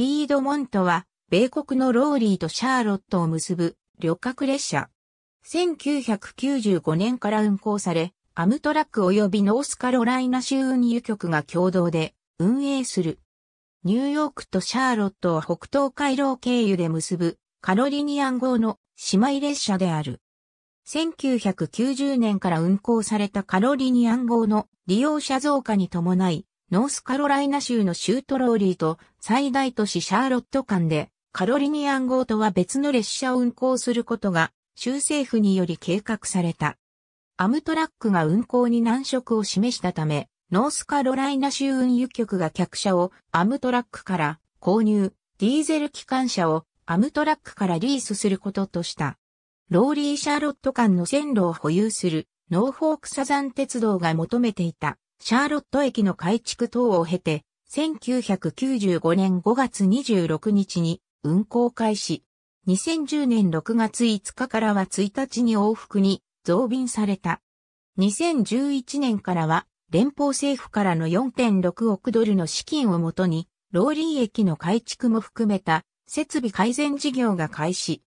ピードモントは、米国のローリーとシャーロットを結ぶ旅客列車。1995年から運行され、アムトラック及びノースカロライナ州運輸局が共同で運営する。ニューヨークとシャーロットを北東回廊経由で結ぶカロリニアン号の姉妹列車である。1990年から運行されたカロリニアン号の利用者増加に伴い、ノースカロライナ州の州トローリーと最大都市シャーロット間で、カロリニアン号とは別の列車を運行することが、州政府により計画された。アムトラックが運行に難色を示したため、ノースカロライナ州運輸局が客車をアムトラックから購入、ディーゼル機関車をアムトラックからリースすることとした。ローリー・シャーロット間の線路を保有するノーフォークサザン鉄道が求めていたシャーロット駅の改築等を経て、1995年5月26日に運行開始。2010年6月5日からは1日に往復に増便された。2011年からは連邦政府からの4.6億ドルの資金をもとに、ローリー駅の改築も含めた設備改善事業が開始。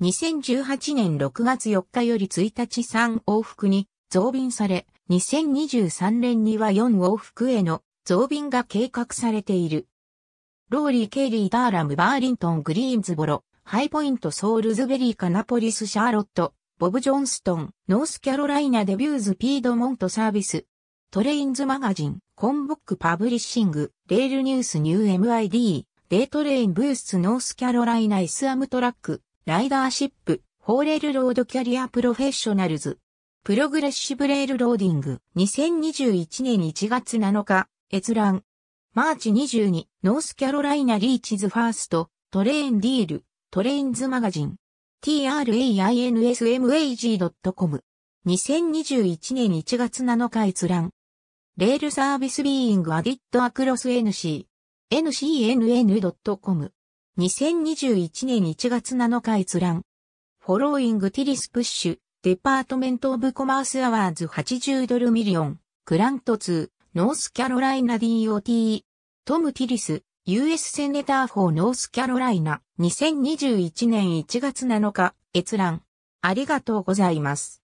2018年6月4日より1日3往復に増便され、2023年には4往復への増便が計画されている。ローリー、ケイリー、ダーラム、バーリントン、グリーンズボロ、ハイポイント、ソールズベリー、カナポリス、シャーロット、ボブ・ジョンストン、ノースキャロライナ、デビューズ、ピードモントサービス、トレインズマガジン、コンボックパブリッシング、レールニュース、ニュー MID、デートレイン、ブース、ノースキャロライナ、イスアムトラック、ライダーシップ、ホーレルロードキャリアプロフェッショナルズ、プログレッシブレールローディング、2021年1月7日、閲覧。マーチ22、ノースキャロライナリーチズファースト、トレーンディール、トレインズマガジン。trainsmag.com。2021年1月7日閲覧。レールサービスビーイングアディットアクロス NC。ncnn.com。2021年1月7日閲覧。フォローイングティリスプッシュ。デパートメント・オブ・コマース・アワーズ80ドルミリオン、クラント2、ノースキャロライナ DOT、トム・ティリス、US セネターフォー・ノースキャロライナ、2021年1月7日、閲覧。ありがとうございます。